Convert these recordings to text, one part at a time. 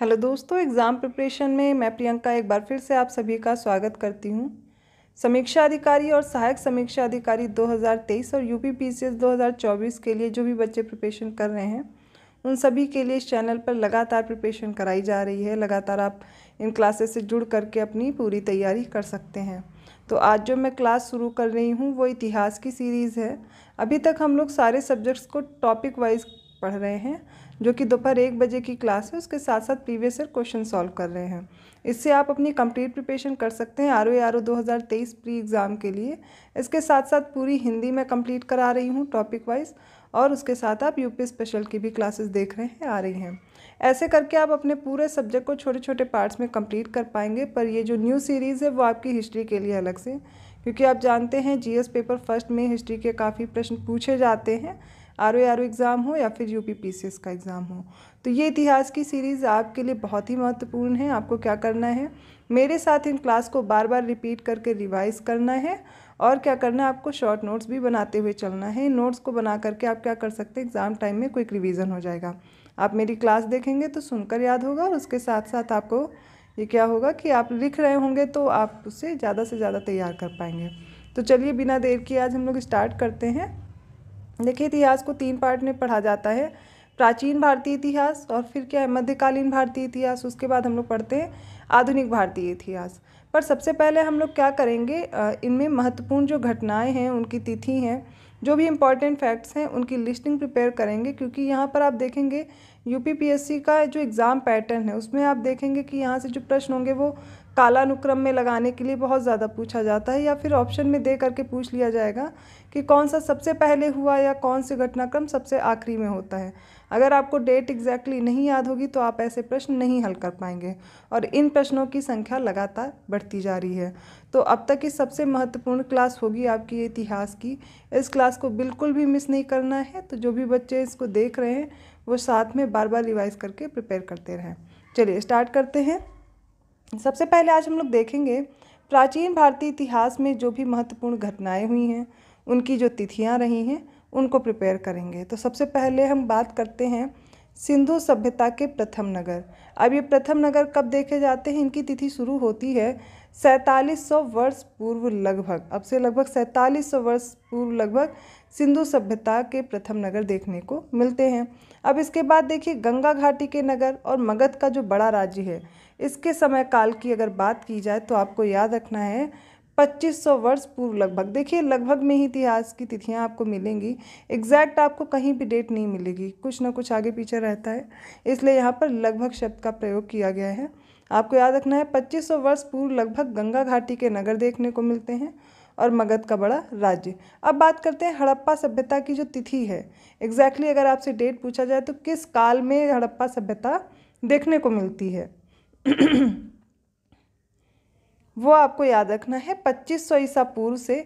hello दोस्तों exam preparation में मैं प्रियंका एक बार फिर से आप सभी का स्वागत करती हूं समीक्षा अधिकारी और सहायक समीक्षा अधिकारी 2023 और यूपी पी 2024 के लिए जो भी बच्चे प्रिपरेशन कर रहे हैं उन सभी के लिए इस चैनल पर लगातार प्रिपरेशन कराई जा रही है लगातार आप इन क्लासेस से जुड़ करके अपनी पूरी तैयारी कर सकते हैं तो आज जो मैं क्लास शुरू कर रही हूँ वो इतिहास की सीरीज़ है अभी तक हम लोग सारे सब्जेक्ट्स को टॉपिक वाइज पढ़ रहे हैं जो कि दोपहर एक बजे की क्लास है उसके साथ साथ प्रीवियस ईयर क्वेश्चन सॉल्व कर रहे हैं इससे आप अपनी कंप्लीट प्रिपरेशन कर सकते हैं आर ओ आर ओ दो हज़ार तेईस प्री एग्ज़ाम के लिए इसके साथ साथ पूरी हिंदी में कंप्लीट करा रही हूँ टॉपिक वाइज और उसके साथ आप यू स्पेशल की भी क्लासेस देख रहे हैं आ रही हैं ऐसे करके आप अपने पूरे सब्जेक्ट को छोटे छोटे पार्ट्स में कंप्लीट कर पाएंगे पर ये जो न्यू सीरीज़ है वो आपकी हिस्ट्री के लिए अलग से क्योंकि आप जानते हैं जीएस पेपर फर्स्ट में हिस्ट्री के काफ़ी प्रश्न पूछे जाते हैं आर ओ एग्ज़ाम हो या फिर U P P C S का एग्ज़ाम हो तो ये इतिहास की सीरीज़ आपके लिए बहुत ही महत्वपूर्ण है आपको क्या करना है मेरे साथ इन क्लास को बार बार रिपीट करके रिवाइज़ करना है और क्या करना है आपको शॉर्ट नोट्स भी बनाते हुए चलना है नोट्स को बना करके आप क्या कर सकते हैं एग्ज़ाम टाइम में क्विक रिवीजन हो जाएगा आप मेरी क्लास देखेंगे तो सुनकर याद होगा और उसके साथ साथ आपको ये क्या होगा कि आप लिख रहे होंगे तो आप उसे ज़्यादा से ज़्यादा तैयार कर पाएंगे तो चलिए बिना देर किए आज हम लोग स्टार्ट करते हैं देखिए इतिहास को तीन पार्ट में पढ़ा जाता है प्राचीन भारतीय इतिहास और फिर क्या है मध्यकालीन भारतीय इतिहास उसके बाद हम लोग पढ़ते हैं आधुनिक भारतीय इतिहास पर सबसे पहले हम लोग क्या करेंगे इनमें महत्वपूर्ण जो घटनाएं हैं उनकी तिथि हैं जो भी इम्पॉर्टेंट फैक्ट्स हैं उनकी लिस्टिंग प्रिपेयर करेंगे क्योंकि यहाँ पर आप देखेंगे यूपीपीएससी का जो एग्ज़ाम पैटर्न है उसमें आप देखेंगे कि यहाँ से जो प्रश्न होंगे वो कालानुक्रम में लगाने के लिए बहुत ज़्यादा पूछा जाता है या फिर ऑप्शन में दे करके पूछ लिया जाएगा कि कौन सा सबसे पहले हुआ या कौन से घटनाक्रम सबसे आखिरी में होता है अगर आपको डेट एग्जैक्टली नहीं याद होगी तो आप ऐसे प्रश्न नहीं हल कर पाएंगे और इन प्रश्नों की संख्या लगातार बढ़ती जा रही है तो अब तक की सबसे महत्वपूर्ण क्लास होगी आपकी इतिहास की इस क्लास को बिल्कुल भी मिस नहीं करना है तो जो भी बच्चे इसको देख रहे हैं वो साथ में बार बार रिवाइज करके प्रिपेयर करते रहें चलिए स्टार्ट करते हैं सबसे पहले आज हम लोग देखेंगे प्राचीन भारतीय इतिहास में जो भी महत्वपूर्ण घटनाएं हुई हैं उनकी जो तिथियां रही हैं उनको प्रिपेयर करेंगे तो सबसे पहले हम बात करते हैं सिंधु सभ्यता के प्रथम नगर अब ये प्रथम नगर कब देखे जाते हैं इनकी तिथि शुरू होती है सैंतालीस सौ वर्ष पूर्व लगभग अब से लगभग सैंतालीस सौ वर्ष पूर्व लगभग सिंधु सभ्यता के प्रथम नगर देखने को मिलते हैं अब इसके बाद देखिए गंगा घाटी के नगर और मगध का जो बड़ा राज्य है इसके समय काल की अगर बात की जाए तो आपको याद रखना है 2500 वर्ष पूर्व लगभग देखिए लगभग में ही इतिहास की तिथियां आपको मिलेंगी एग्जैक्ट आपको कहीं भी डेट नहीं मिलेगी कुछ ना कुछ आगे पीछे रहता है इसलिए यहाँ पर लगभग शब्द का प्रयोग किया गया है आपको याद रखना है 2500 वर्ष पूर्व लगभग गंगा घाटी के नगर देखने को मिलते हैं और मगध का बड़ा राज्य अब बात करते हैं हड़प्पा सभ्यता की जो तिथि है एग्जैक्टली exactly अगर आपसे डेट पूछा जाए तो किस काल में हड़प्पा सभ्यता देखने को मिलती है वो आपको याद रखना है 2500 ईसा पूर्व से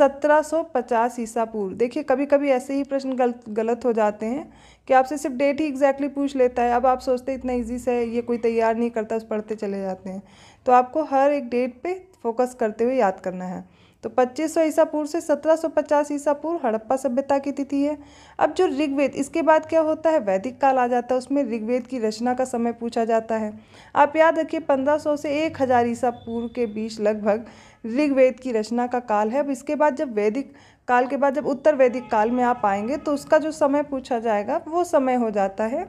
1750 ईसा पूर्व देखिए कभी कभी ऐसे ही प्रश्न गलत गलत हो जाते हैं कि आपसे सिर्फ डेट ही एग्जैक्टली पूछ लेता है अब आप सोचते इतना ईजी से ये कोई तैयार नहीं करता उस पढ़ते चले जाते हैं तो आपको हर एक डेट पे फोकस करते हुए याद करना है तो 2500 ईसा पूर्व से 1750 ईसा पूर्व हड़प्पा सभ्यता की तिथि है अब जो ऋग्वेद इसके बाद क्या होता है वैदिक काल आ जाता है उसमें ऋग्वेद की रचना का समय पूछा जाता है आप याद रखिए 1500 से 1000 ईसा पूर्व के बीच लगभग ऋग्वेद की रचना का काल है अब इसके बाद जब वैदिक काल के बाद जब उत्तर वैदिक काल में आप आएंगे तो उसका जो समय पूछा जाएगा वो समय हो जाता है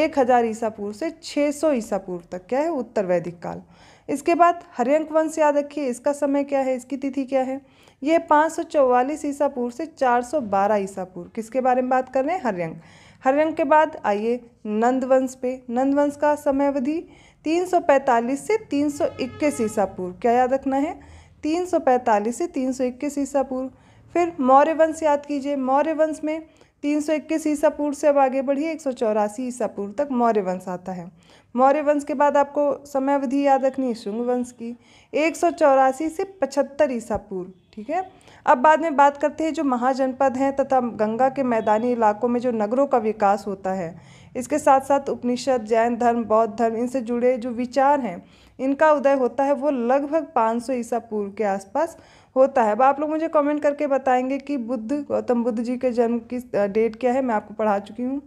एक हज़ार ईसा पूर्व से सौ ईसा पूर्व तक क्या है उत्तर वैदिक काल इसके बाद हरियंक वंश याद रखिए इसका समय क्या है इसकी तिथि क्या है ये पाँच सौ चौवालीस ईसा पूर्व से चार सौ बारह ईसा पूर्व किसके बारे में बात कर रहे हैं हरियंक हरियंक के बाद आइए नंद वंश पे नंदवंश का समय अवधि तीन सौ पैंतालीस से तीन सौ इक्कीस ईसा पूर्व क्या याद रखना है तीन सौ पैंतालीस से तीन सौ इक्कीस ईसा पूर्व फिर मौर्य वंश याद कीजिए मौर्य वंश में तीन सौ इक्कीस ईसा पूर्व से अब आगे बढ़िए एक सौ चौरासी ईसा पूर्व तक मौर्य वंश आता है मौर्य वंश के बाद आपको समय अवधि याद रखनी है शुंग वंश की एक सौ चौरासी से पचहत्तर ईसा पूर्व ठीक है अब बाद में बात करते हैं जो महाजनपद हैं तथा गंगा के मैदानी इलाकों में जो नगरों का विकास होता है इसके साथ साथ उपनिषद जैन धर्म बौद्ध धर्म इनसे जुड़े जो विचार हैं इनका उदय होता है वो लगभग 500 ईसा पूर्व के आसपास होता है अब आप लोग मुझे कमेंट करके बताएंगे कि बुद्ध गौतम बुद्ध जी के जन्म की डेट क्या है मैं आपको पढ़ा चुकी हूँ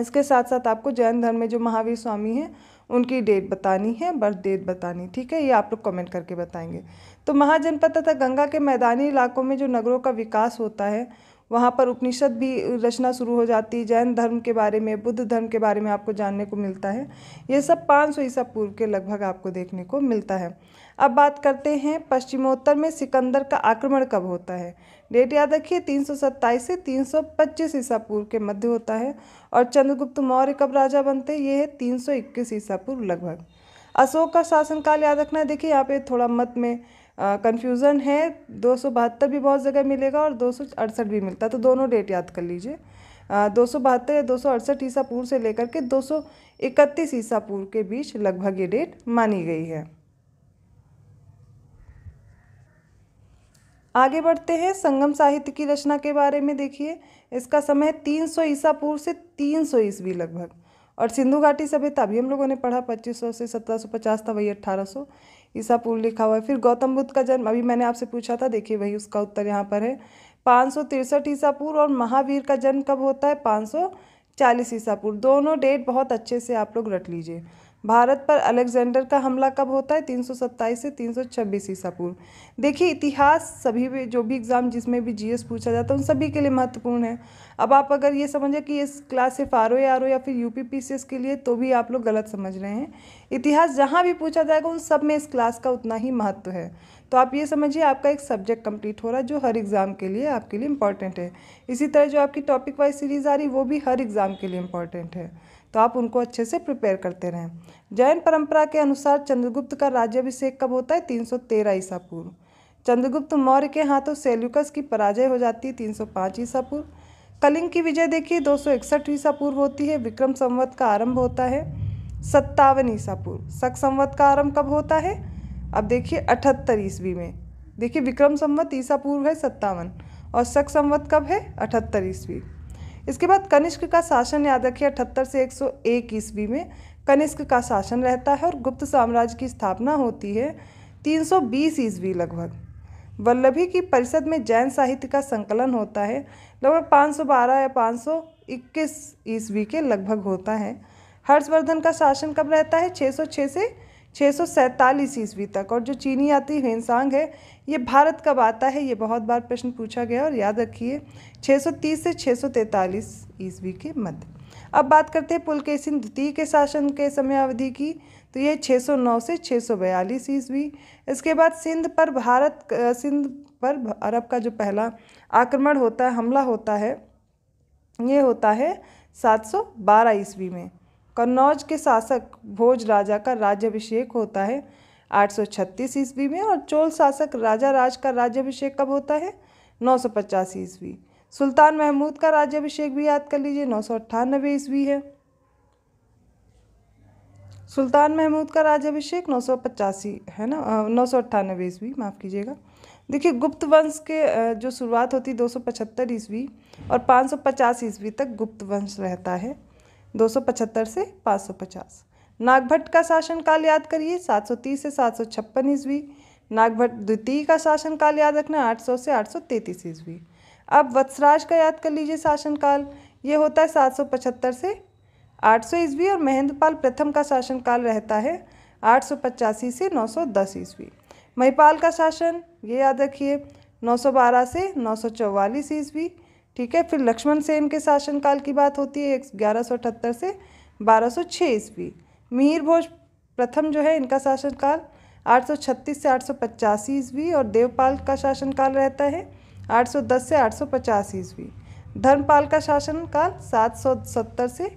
इसके साथ साथ आपको जैन धर्म में जो महावीर स्वामी हैं उनकी डेट बतानी है बर्थ डेट बतानी ठीक है ये आप लोग कमेंट करके बताएंगे तो महाजनपद तथा गंगा के मैदानी इलाकों में जो नगरों का विकास होता है वहाँ पर उपनिषद भी रचना शुरू हो जाती है जैन धर्म के बारे में बुद्ध धर्म के बारे में आपको जानने को मिलता है ये सब 500 सौ ईसा पूर्व के लगभग आपको देखने को मिलता है अब बात करते हैं पश्चिमोत्तर में सिकंदर का आक्रमण कब होता है डेट याद रखिए 327 से 325 ईसा पूर्व के मध्य होता है और चंद्रगुप्त मौर्य कब राजा बनते ये है इक्कीस ईसा पूर्व लगभग अशोक का शासनकाल याद रखना देखिए यहाँ पे थोड़ा मत में कन्फ्यूज़न है दो सौ बहत्तर भी बहुत जगह मिलेगा और दो सौ अड़सठ भी मिलता है तो दोनों डेट याद कर लीजिए दो सौ बहत्तर या दो सौ अड़सठ ईसा पूर्व से लेकर के दो सौ इकतीस ईसा पूर्व के बीच लगभग ये डेट मानी गई है आगे बढ़ते हैं संगम साहित्य की रचना के बारे में देखिए इसका समय सौ ईसा पूर्व से तीन सौ ईस्वी लगभग और सिंधु घाटी सभ्यता भी हम लोगों ने पढ़ा पच्चीस सौ से सत्रह सौ पचास था वही सौ ईसा पूर्व लिखा हुआ है फिर गौतम बुद्ध का जन्म अभी मैंने आपसे पूछा था देखिए वही उसका उत्तर यहाँ पर है पाँच सौ तिरसठ ईसा पूर्व और महावीर का जन्म कब होता है पाँच सौ चालीस ईसा पूर्व दोनों डेट बहुत अच्छे से आप लोग रट लीजिए भारत पर अलेक्जेंडर का हमला कब होता है 327 से 326 ईसा पूर्व देखिए इतिहास सभी भी जो भी एग्ज़ाम जिसमें भी जीएस पूछा जाता है उन सभी के लिए महत्वपूर्ण है अब आप अगर ये समझें कि इस क्लास सिर्फ आर ओ आर या फिर U P P C S के लिए तो भी आप लोग गलत समझ रहे हैं इतिहास जहाँ भी पूछा जाएगा उन सब में इस क्लास का उतना ही महत्व है तो आप ये समझिए आपका एक सब्जेक्ट कंप्लीट हो रहा है जो हर एग्ज़ाम के लिए आपके लिए इंपॉर्टेंट है इसी तरह जो आपकी टॉपिक वाइज सीरीज़ आ रही वो भी हर एग्ज़ाम के लिए इंपॉर्टेंट है तो आप उनको अच्छे से प्रिपेयर करते रहें जैन परंपरा के अनुसार चंद्रगुप्त का राज्यभिषेक कब होता है तीन सौ तेरह ईसा पूर्व चंद्रगुप्त मौर्य के हाथों सेल्युकस की पराजय हो जाती है तीन सौ पाँच ईसा पूर्व कलिंग की विजय देखिए दो सौ इकसठ ईसा पूर्व होती है विक्रम संवत का आरंभ होता है सत्तावन ईसा पूर्व शक संवत का आरंभ कब होता है अब देखिए अठहत्तर ईस्वी में देखिए विक्रम संवत ईसा पूर्व है सत्तावन और शक संवत कब है अठहत्तर ईस्वी इसके बाद कनिष्क का शासन याद रखिए अठहत्तर से 101 ईस्वी में कनिष्क का शासन रहता है और गुप्त साम्राज्य की स्थापना होती है 320 ईस्वी लगभग वल्लभी की परिषद में जैन साहित्य का संकलन होता है लगभग 512 या 521 ईस्वी के लगभग होता है हर्षवर्धन का शासन कब रहता है 606 से छः सौ सैंतालीस ईस्वी तक और जो चीनी यात्री हेनसांग है ये भारत कब आता है ये बहुत बार प्रश्न पूछा गया और याद रखिए 630 से 643 ईस्वी के मध्य अब बात करते हैं पुलकेसिन द्वितीय के शासन के समय अवधि की तो ये 609 से 642 ईस्वी इसके बाद सिंध पर भारत सिंध पर अरब का जो पहला आक्रमण होता है हमला होता है ये होता है सात ईस्वी में कन्नौज के शासक भोज राजा का राज्यभिषेक होता है 836 ईस्वी में और चोल शासक राजा राज का राज्यभिषेक कब होता है 950 ईस्वी सुल्तान महमूद का राज्यभिषेक भी याद कर लीजिए नौ सौ अट्ठानबे ईस्वी है सुल्तान महमूद का राज्यभिषेक नौ सौ पचासी है ना नौ सौ अट्ठानबे ईस्वी माफ़ कीजिएगा देखिए गुप्त वंश के जो शुरुआत होती है दो सौ पचहत्तर ईस्वी और पाँच सौ पचास ईस्वी तक गुप्त वंश रहता है 275 से 550 नागभट्ट का शासनकाल याद करिए 730 से सात सौ छप्पन ईस्वी नागभट्ट द्वितीय का शासनकाल याद रखना 800 से 833 ईस्वी अब वत्सराज का याद कर लीजिए शासनकाल ये होता है 775 से 800 ईस्वी और महेंद्रपाल प्रथम का शासनकाल रहता है आठ से नौ ईस्वी महिपाल का शासन ये याद रखिए 912 से 944 ईस्वी ठीक है फिर लक्ष्मण सेन के शासनकाल की बात होती है ग्यारह सौ अठहत्तर से बारह सौ छः ईस्वी मिहिर भोज प्रथम जो है इनका शासनकाल 836 से आठ सौ ईस्वी और देवपाल का शासनकाल रहता है 810 से आठ सौ ईस्वी धर्मपाल का शासनकाल 770 से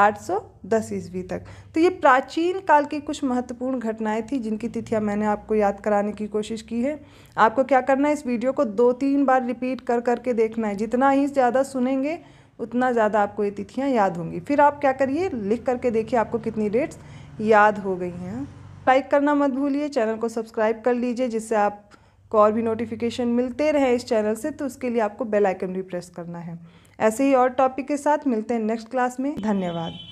810 ईस्वी तक तो ये प्राचीन काल की कुछ महत्वपूर्ण घटनाएं थी जिनकी तिथियां मैंने आपको याद कराने की कोशिश की है आपको क्या करना है इस वीडियो को दो तीन बार रिपीट कर करके देखना है जितना ही ज़्यादा सुनेंगे उतना ज़्यादा आपको ये तिथियाँ याद होंगी फिर आप क्या करिए लिख करके देखिए आपको कितनी डेट्स याद हो गई हैं लाइक करना मत भूलिए चैनल को सब्सक्राइब कर लीजिए जिससे आप को और भी नोटिफिकेशन मिलते रहे इस चैनल से तो उसके लिए आपको बेल आइकन भी प्रेस करना है ऐसे ही और टॉपिक के साथ मिलते हैं नेक्स्ट क्लास में धन्यवाद